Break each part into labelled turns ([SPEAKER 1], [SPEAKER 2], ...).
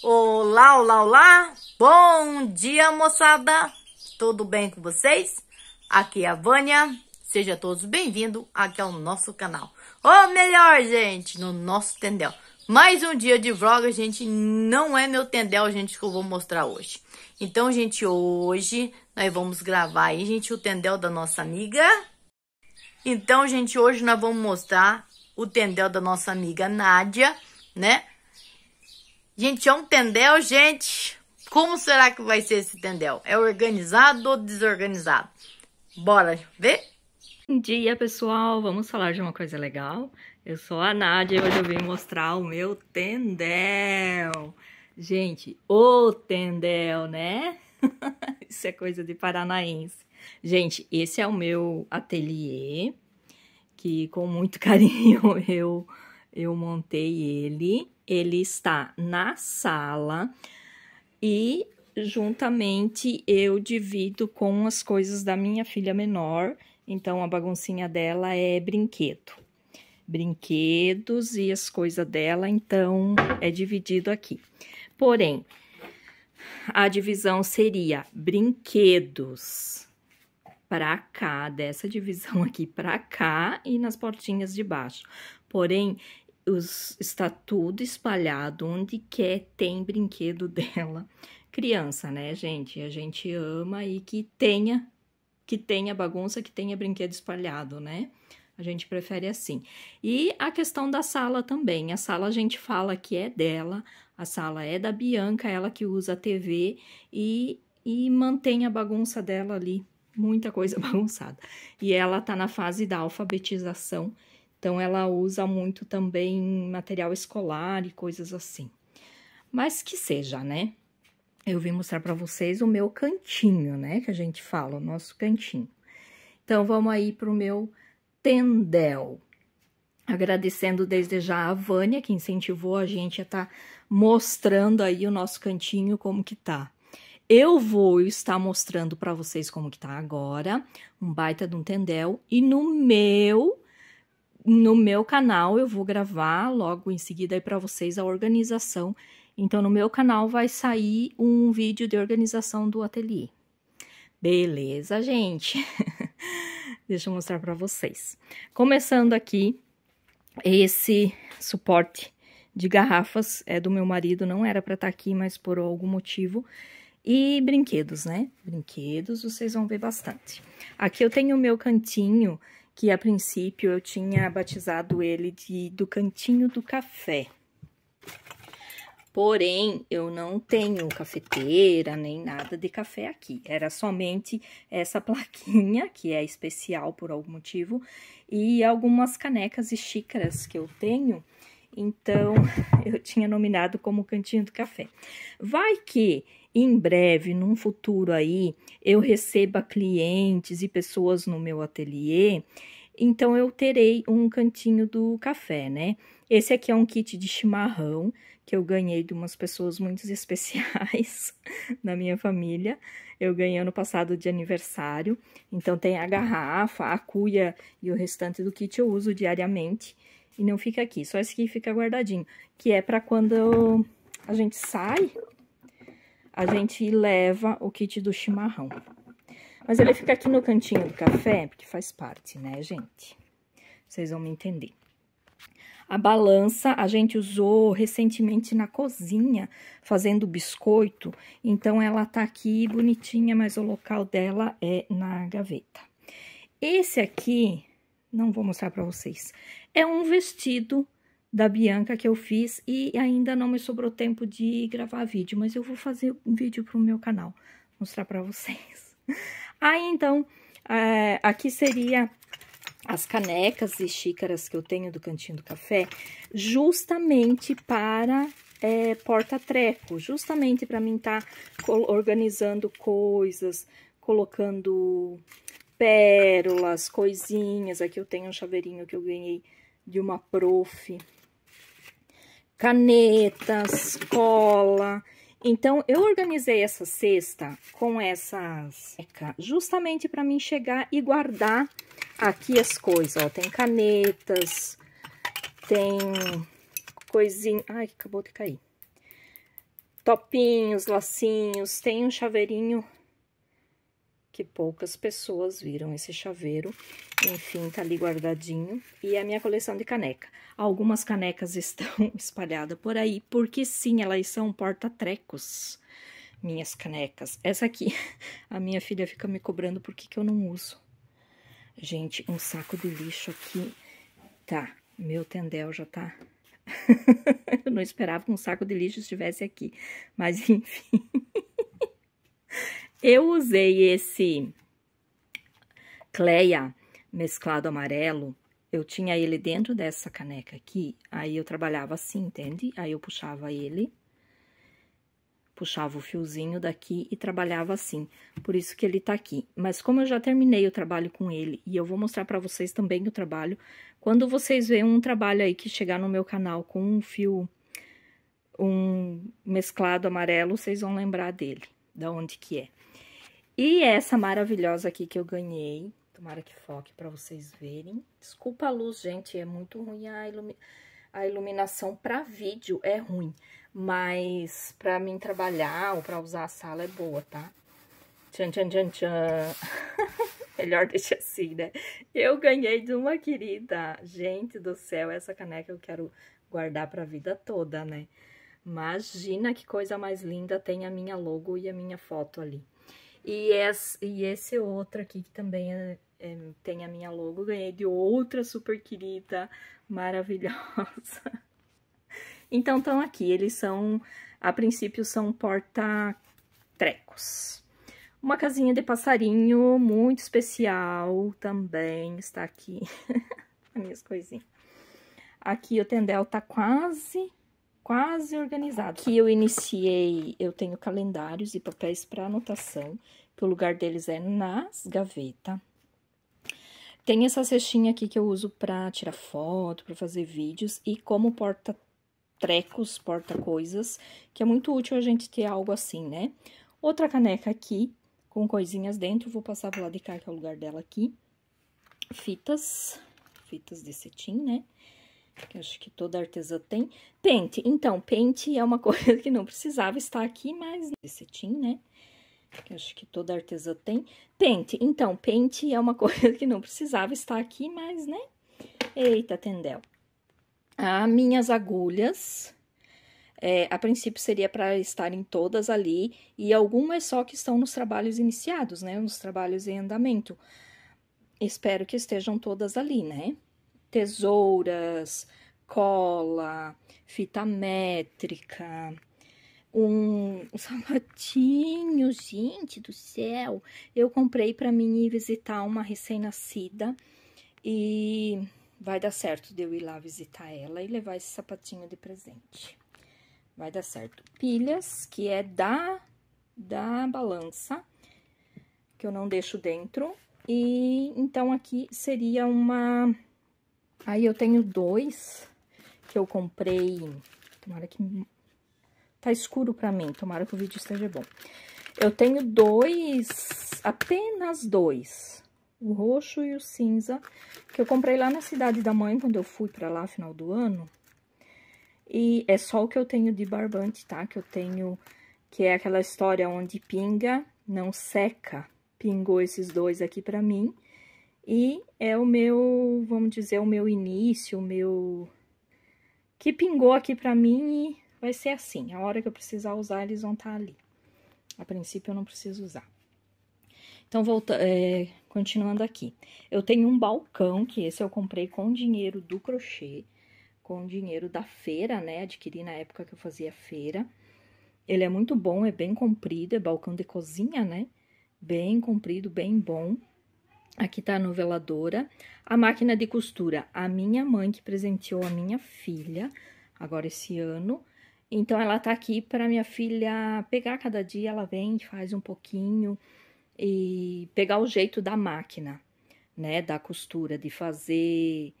[SPEAKER 1] Olá, olá, olá! Bom dia, moçada! Tudo bem com vocês? Aqui é a Vânia. Seja todos bem-vindos aqui ao nosso canal. Ou melhor, gente, no nosso tendel. Mais um dia de vlog, gente. Não é meu tendel, gente, que eu vou mostrar hoje. Então, gente, hoje nós vamos gravar aí, gente, o tendel da nossa amiga. Então, gente, hoje nós vamos mostrar o tendel da nossa amiga Nádia, né? Gente, é um tendel, gente. Como será que vai ser esse tendel? É organizado ou desorganizado? Bora ver? Bom dia, pessoal. Vamos
[SPEAKER 2] falar de uma coisa legal. Eu sou a Nádia e hoje eu vim mostrar o meu tendel. Gente, o tendel, né? Isso é coisa de paranaense. Gente, esse é o meu ateliê, que com muito carinho eu eu montei ele. Ele está na sala e juntamente eu divido com as coisas da minha filha menor. Então, a baguncinha dela é brinquedo. Brinquedos e as coisas dela, então, é dividido aqui. Porém, a divisão seria brinquedos para cá, dessa divisão aqui para cá e nas portinhas de baixo. Porém, os, está tudo espalhado, onde quer tem brinquedo dela. Criança, né, gente? A gente ama e que tenha, que tenha bagunça, que tenha brinquedo espalhado, né? A gente prefere assim. E a questão da sala também. A sala a gente fala que é dela, a sala é da Bianca, ela que usa a TV e, e mantém a bagunça dela ali, muita coisa bagunçada. E ela tá na fase da alfabetização então ela usa muito também material escolar e coisas assim. Mas que seja, né? Eu vim mostrar para vocês o meu cantinho, né? Que a gente fala, o nosso cantinho. Então vamos aí pro meu tendel. Agradecendo desde já a Vânia, que incentivou a gente a estar tá mostrando aí o nosso cantinho como que tá. Eu vou estar mostrando para vocês como que tá agora, um baita de um tendel, e no meu no meu canal eu vou gravar logo em seguida aí para vocês a organização. Então no meu canal vai sair um vídeo de organização do ateliê. Beleza, gente? Deixa eu mostrar para vocês. Começando aqui esse suporte de garrafas é do meu marido, não era para estar tá aqui, mas por algum motivo. E brinquedos, né? Brinquedos, vocês vão ver bastante. Aqui eu tenho o meu cantinho que a princípio eu tinha batizado ele de do cantinho do café. Porém, eu não tenho cafeteira nem nada de café aqui. Era somente essa plaquinha, que é especial por algum motivo, e algumas canecas e xícaras que eu tenho então, eu tinha nominado como Cantinho do Café. Vai que em breve, num futuro aí, eu receba clientes e pessoas no meu ateliê, então eu terei um cantinho do café, né? Esse aqui é um kit de chimarrão que eu ganhei de umas pessoas muito especiais na minha família. Eu ganhei ano passado de aniversário. Então tem a garrafa, a cuia e o restante do kit eu uso diariamente. E não fica aqui, só esse aqui fica guardadinho. Que é para quando a gente sai, a gente leva o kit do chimarrão. Mas ele fica aqui no cantinho do café, porque faz parte, né, gente? Vocês vão me entender. A balança a gente usou recentemente na cozinha, fazendo biscoito. Então, ela tá aqui bonitinha, mas o local dela é na gaveta. Esse aqui, não vou mostrar pra vocês, é um vestido da Bianca que eu fiz e ainda não me sobrou tempo de gravar vídeo, mas eu vou fazer um vídeo pro meu canal, mostrar pra vocês. Aí, então, é, aqui seria as canecas e xícaras que eu tenho do Cantinho do Café, justamente para é, porta-treco, justamente para mim estar tá organizando coisas, colocando pérolas, coisinhas. Aqui eu tenho um chaveirinho que eu ganhei de uma prof, canetas, cola. Então, eu organizei essa cesta com essas, justamente para mim chegar e guardar aqui as coisas, ó. Tem canetas, tem coisinha... Ai, acabou de cair. Topinhos, lacinhos, tem um chaveirinho que poucas pessoas viram esse chaveiro. Enfim, tá ali guardadinho. E é a minha coleção de caneca. Algumas canecas estão espalhadas por aí, porque sim, elas são porta-trecos, minhas canecas. Essa aqui, a minha filha fica me cobrando por que, eu não uso. Gente, um saco de lixo aqui. Tá, meu tendel já tá... eu não esperava que um saco de lixo estivesse aqui, mas enfim... Eu usei esse Cleia mesclado amarelo, eu tinha ele dentro dessa caneca aqui, aí eu trabalhava assim, entende? Aí eu puxava ele, puxava o fiozinho daqui e trabalhava assim, por isso que ele tá aqui. Mas como eu já terminei o trabalho com ele, e eu vou mostrar pra vocês também o trabalho, quando vocês verem um trabalho aí que chegar no meu canal com um fio, um mesclado amarelo, vocês vão lembrar dele da onde que é. E essa maravilhosa aqui que eu ganhei, tomara que foque para vocês verem. Desculpa a luz, gente, é muito ruim a, ilumi a iluminação para vídeo, é ruim. Mas para mim trabalhar ou para usar a sala é boa, tá? Tchan, tchan, tchan, tchan. Melhor deixar assim, né? Eu ganhei de uma querida. Gente do céu, essa caneca eu quero guardar pra vida toda, né? Imagina que coisa mais linda, tem a minha logo e a minha foto ali. E esse, e esse outro aqui, que também é, é, tem a minha logo, ganhei de outra super querida, maravilhosa. Então, estão aqui, eles são, a princípio, são porta-trecos. Uma casinha de passarinho muito especial também está aqui, as minhas coisinhas. Aqui o tendel tá quase quase organizado. Aqui eu iniciei, eu tenho calendários e papéis para anotação, que o lugar deles é nas gavetas. Tem essa cestinha aqui que eu uso para tirar foto, para fazer vídeos e como porta trecos, porta coisas, que é muito útil a gente ter algo assim, né? Outra caneca aqui com coisinhas dentro, vou passar pro lado de cá, que é o lugar dela aqui. Fitas, fitas de cetim, né? que acho que toda artesã tem. Pente, então, pente é uma coisa que não precisava estar aqui, mas tim, né? Que acho que toda artesã tem. Pente, então, pente é uma coisa que não precisava estar aqui, mas, né? Eita, tendel. Ah, minhas agulhas. É, a princípio seria para estarem todas ali e algumas é só que estão nos trabalhos iniciados, né? Nos trabalhos em andamento. Espero que estejam todas ali, né? tesouras, cola, fita métrica, um, sapatinho, gente do céu. Eu comprei para mim ir visitar uma recém-nascida e vai dar certo de eu ir lá visitar ela e levar esse sapatinho de presente. Vai dar certo. Pilhas, que é da, da balança, que eu não deixo dentro. E então aqui seria uma Aí, eu tenho dois que eu comprei... Tomara que... Tá escuro pra mim, tomara que o vídeo esteja bom. Eu tenho dois, apenas dois, o roxo e o cinza, que eu comprei lá na cidade da mãe, quando eu fui pra lá, final do ano. E é só o que eu tenho de barbante, tá? Que eu tenho, que é aquela história onde pinga, não seca. Pingou esses dois aqui pra mim. E é o meu, vamos dizer, o meu início, o meu... Que pingou aqui pra mim e vai ser assim. A hora que eu precisar usar, eles vão estar tá ali. A princípio, eu não preciso usar. Então, volta, é, continuando aqui. Eu tenho um balcão, que esse eu comprei com dinheiro do crochê, com dinheiro da feira, né? Adquiri na época que eu fazia feira. Ele é muito bom, é bem comprido, é balcão de cozinha, né? Bem comprido, bem bom. Aqui tá a noveladora. A máquina de costura, a minha mãe que presenteou a minha filha, agora esse ano. Então, ela tá aqui para minha filha pegar cada dia, ela vem, faz um pouquinho e pegar o jeito da máquina, né, da costura, de fazer,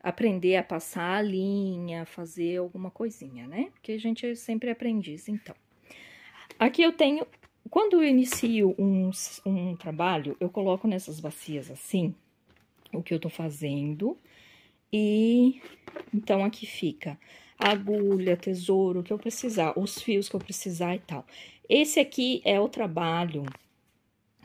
[SPEAKER 2] aprender a passar a linha, fazer alguma coisinha, né? Porque a gente sempre é aprendiz, então. Aqui eu tenho quando eu inicio um, um trabalho, eu coloco nessas bacias assim o que eu tô fazendo. E então aqui fica agulha, tesouro, o que eu precisar, os fios que eu precisar e tal. Esse aqui é o trabalho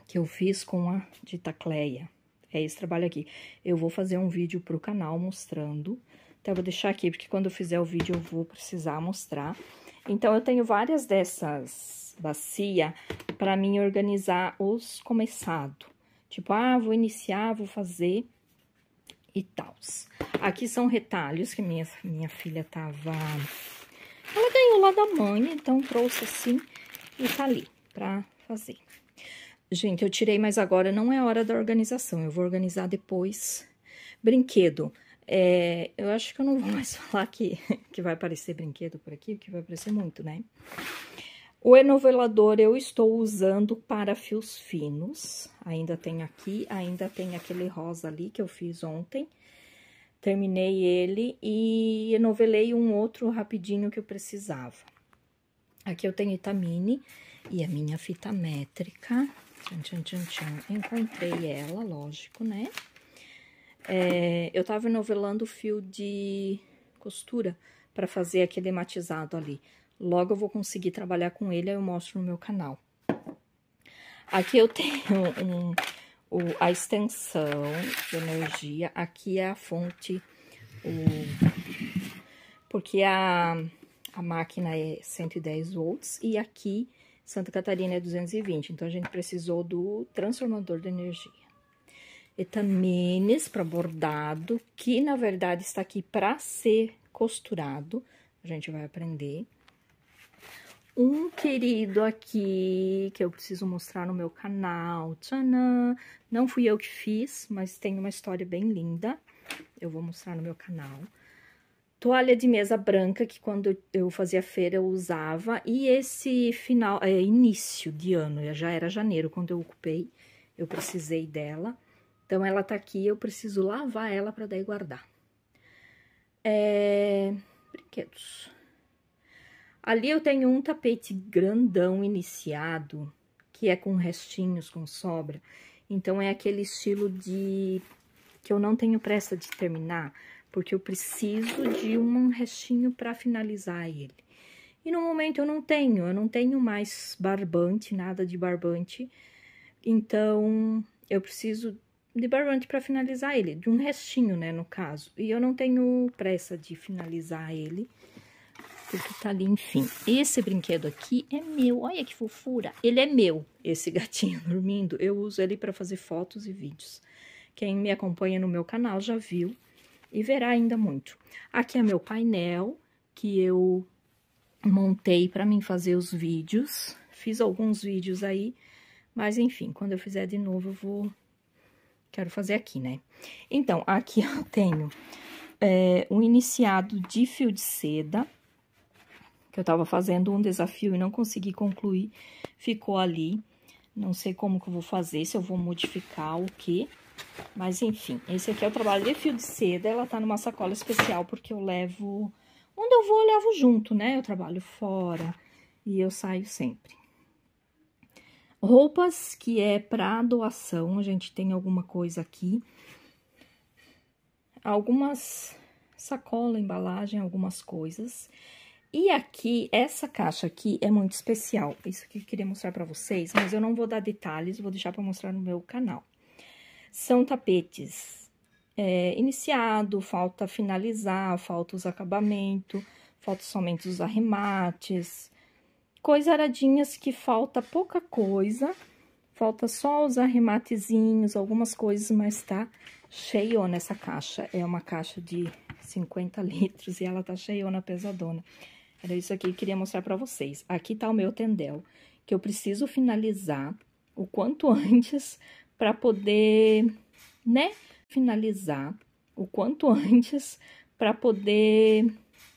[SPEAKER 2] que eu fiz com a ditacleia. É esse trabalho aqui. Eu vou fazer um vídeo pro canal mostrando. Então, eu vou deixar aqui, porque quando eu fizer o vídeo, eu vou precisar mostrar. Então, eu tenho várias dessas bacia para mim organizar os começados. Tipo, ah, vou iniciar, vou fazer e tal. Aqui são retalhos que minha, minha filha tava... Ela ganhou lá da mãe, então trouxe assim e tá ali pra fazer. Gente, eu tirei, mas agora não é hora da organização, eu vou organizar depois. Brinquedo. É, eu acho que eu não vou mais falar que, que vai aparecer brinquedo por aqui, porque vai aparecer muito, né? O enovelador eu estou usando para fios finos, ainda tem aqui, ainda tem aquele rosa ali que eu fiz ontem. Terminei ele e enovelei um outro rapidinho que eu precisava. Aqui eu tenho Itamine e a minha fita métrica. Tchan, tchan, tchan, tchan. Encontrei ela, lógico, né? É, eu tava enovelando o fio de costura para fazer aquele matizado ali. Logo eu vou conseguir trabalhar com ele, aí eu mostro no meu canal. Aqui eu tenho um, a extensão de energia, aqui é a fonte, o, porque a, a máquina é 110 volts e aqui Santa Catarina é 220, então a gente precisou do transformador de energia. Etamines para bordado, que na verdade está aqui para ser costurado, a gente vai aprender um querido aqui que eu preciso mostrar no meu canal. Tchanã! Não fui eu que fiz, mas tem uma história bem linda. Eu vou mostrar no meu canal. Toalha de mesa branca, que quando eu fazia feira eu usava. E esse final, é, início de ano, já era janeiro, quando eu ocupei, eu precisei dela. Então, ela tá aqui, eu preciso lavar ela para daí guardar. É... Brinquedos. Ali eu tenho um tapete grandão iniciado, que é com restinhos, com sobra. Então, é aquele estilo de... que eu não tenho pressa de terminar, porque eu preciso de um restinho para finalizar ele. E no momento eu não tenho, eu não tenho mais barbante, nada de barbante. Então, eu preciso de barbante para finalizar ele, de um restinho, né, no caso. E eu não tenho pressa de finalizar ele porque tá ali, enfim. Esse brinquedo aqui é meu, olha que fofura. Ele é meu, esse gatinho dormindo. Eu uso ele para fazer fotos e vídeos. Quem me acompanha no meu canal já viu e verá ainda muito. Aqui é meu painel que eu montei para mim fazer os vídeos. Fiz alguns vídeos aí, mas enfim, quando eu fizer de novo eu vou... Quero fazer aqui, né? Então, aqui eu tenho é, um iniciado de fio de seda que eu estava fazendo um desafio e não consegui concluir, ficou ali. Não sei como que eu vou fazer, se eu vou modificar o que, mas enfim, esse aqui é o trabalho de fio de seda, ela tá numa sacola especial, porque eu levo... Onde eu vou, eu levo junto, né? Eu trabalho fora e eu saio sempre. Roupas que é pra doação, a gente tem alguma coisa aqui. Algumas sacola, embalagem, algumas coisas. E aqui, essa caixa aqui é muito especial. Isso que eu queria mostrar pra vocês, mas eu não vou dar detalhes, vou deixar pra mostrar no meu canal. São tapetes é, iniciado, falta finalizar, falta os acabamentos, falta somente os arremates. Coisaradinhas que falta pouca coisa, falta só os arrematezinhos, algumas coisas, mas tá cheiona essa caixa. É uma caixa de 50 litros e ela tá cheiona, pesadona. Era isso aqui que queria mostrar para vocês. Aqui tá o meu tendel, que eu preciso finalizar o quanto antes para poder, né, finalizar o quanto antes para poder,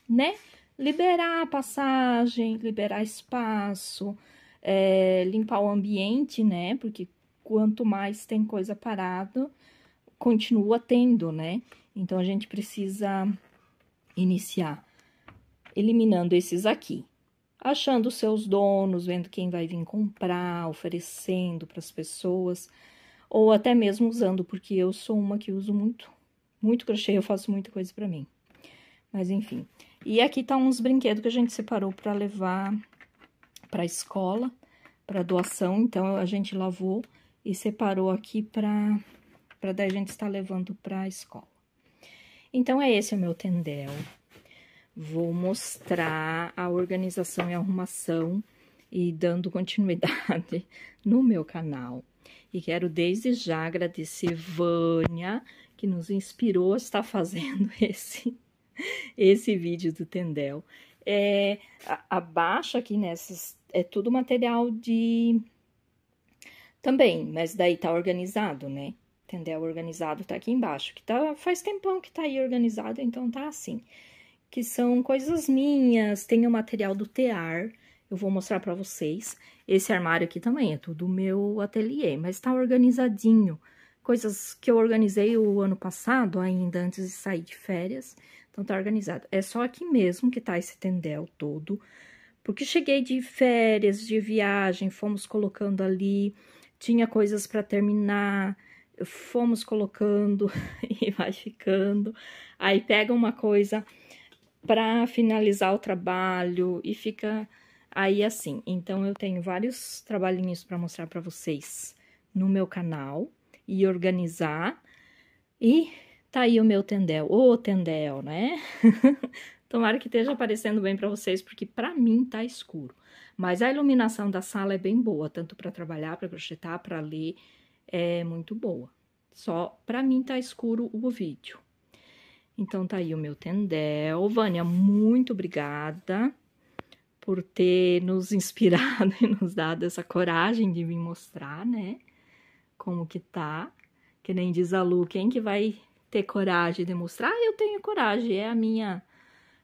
[SPEAKER 2] né, liberar a passagem, liberar espaço, é, limpar o ambiente, né, porque quanto mais tem coisa parada, continua tendo, né? Então, a gente precisa iniciar eliminando esses aqui, achando seus donos, vendo quem vai vir comprar, oferecendo para as pessoas, ou até mesmo usando, porque eu sou uma que uso muito, muito crochê, eu faço muita coisa para mim. Mas enfim. E aqui tá uns brinquedos que a gente separou para levar para a escola, para doação, então a gente lavou e separou aqui para para daí a gente estar tá levando para a escola. Então é esse o meu tendel vou mostrar a organização e arrumação e dando continuidade no meu canal. E quero desde já agradecer Vânia, que nos inspirou a estar fazendo esse, esse vídeo do Tendel. É, abaixo aqui nessas, é tudo material de... Também, mas daí tá organizado, né? Tendel organizado tá aqui embaixo, que tá, faz tempão que tá aí organizado, então tá assim que são coisas minhas, tem o material do tear, eu vou mostrar para vocês. Esse armário aqui também é tudo meu ateliê, mas tá organizadinho. Coisas que eu organizei o ano passado, ainda antes de sair de férias, então tá organizado. É só aqui mesmo que tá esse tendel todo, porque cheguei de férias, de viagem, fomos colocando ali, tinha coisas para terminar, fomos colocando e vai ficando. Aí pega uma coisa para finalizar o trabalho e fica aí assim. Então eu tenho vários trabalhinhos para mostrar para vocês no meu canal e organizar. E tá aí o meu tendel, o tendel, né? Tomara que esteja aparecendo bem para vocês, porque para mim tá escuro. Mas a iluminação da sala é bem boa, tanto para trabalhar, para crochetar, para ler, é muito boa. Só para mim tá escuro o vídeo. Então, tá aí o meu tendel. Vânia, muito obrigada por ter nos inspirado e nos dado essa coragem de me mostrar, né? Como que tá. Que nem diz a Lu, quem que vai ter coragem de mostrar? Ah, eu tenho coragem, é a minha...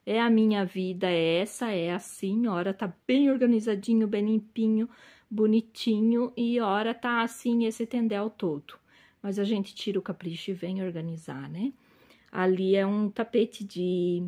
[SPEAKER 2] É a minha vida, é essa, é assim. Ora tá bem organizadinho, bem limpinho, bonitinho. E ora tá assim esse tendel todo. Mas a gente tira o capricho e vem organizar, né? Ali é um tapete de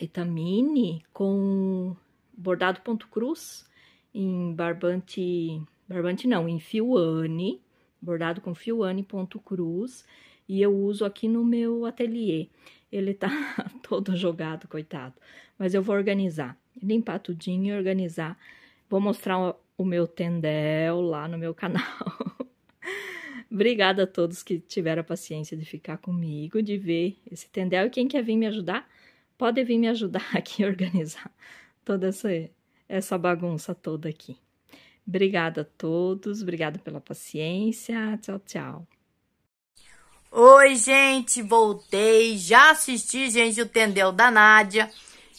[SPEAKER 2] etamine com bordado ponto cruz em barbante, barbante não, em fioane, bordado com fioane ponto cruz, e eu uso aqui no meu ateliê. Ele tá todo jogado, coitado, mas eu vou organizar, limpar tudinho e organizar. Vou mostrar o meu tendel lá no meu canal. Obrigada a todos que tiveram a paciência de ficar comigo, de ver esse tendel. E quem quer vir me ajudar, pode vir me ajudar aqui a organizar toda essa, essa bagunça toda aqui. Obrigada a todos, obrigada pela paciência.
[SPEAKER 1] Tchau, tchau. Oi, gente, voltei. Já assisti, gente, o tendel da Nádia.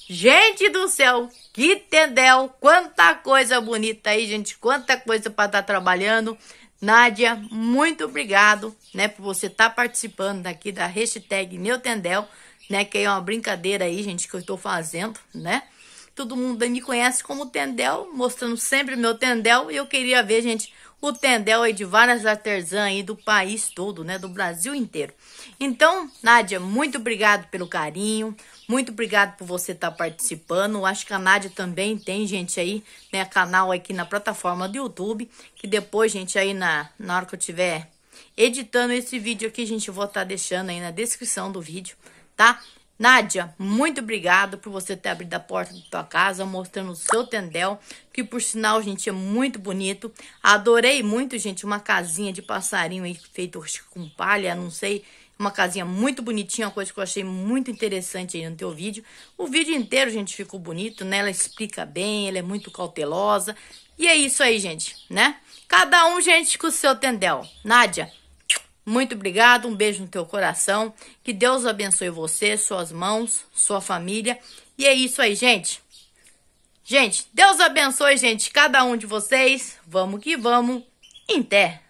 [SPEAKER 1] Gente do céu, que tendel! Quanta coisa bonita aí, gente. Quanta coisa para estar tá trabalhando. Nádia, muito obrigado, né, por você estar tá participando daqui da hashtag Neutendel, né, que é uma brincadeira aí, gente, que eu estou fazendo, né? Todo mundo me conhece como Tendel, mostrando sempre meu Tendel, e eu queria ver, gente, o Tendel aí de várias artesãs aí do país todo, né? Do Brasil inteiro. Então, Nádia, muito obrigado pelo carinho, muito obrigado por você estar tá participando. Acho que a Nádia também tem, gente, aí, né? Canal aqui na plataforma do YouTube, que depois, gente, aí na, na hora que eu tiver editando esse vídeo aqui, gente, eu vou estar tá deixando aí na descrição do vídeo, tá? Nádia, muito obrigado por você ter abrido a porta da tua casa, mostrando o seu tendel, que por sinal, gente, é muito bonito. Adorei muito, gente, uma casinha de passarinho aí, feito com palha, não sei. Uma casinha muito bonitinha, uma coisa que eu achei muito interessante aí no teu vídeo. O vídeo inteiro, gente, ficou bonito, né? Ela explica bem, ela é muito cautelosa. E é isso aí, gente, né? Cada um, gente, com o seu tendel. Nádia, muito obrigado, um beijo no teu coração. Que Deus abençoe você, suas mãos, sua família. E é isso aí, gente. Gente, Deus abençoe, gente, cada um de vocês. Vamos que vamos. Inter.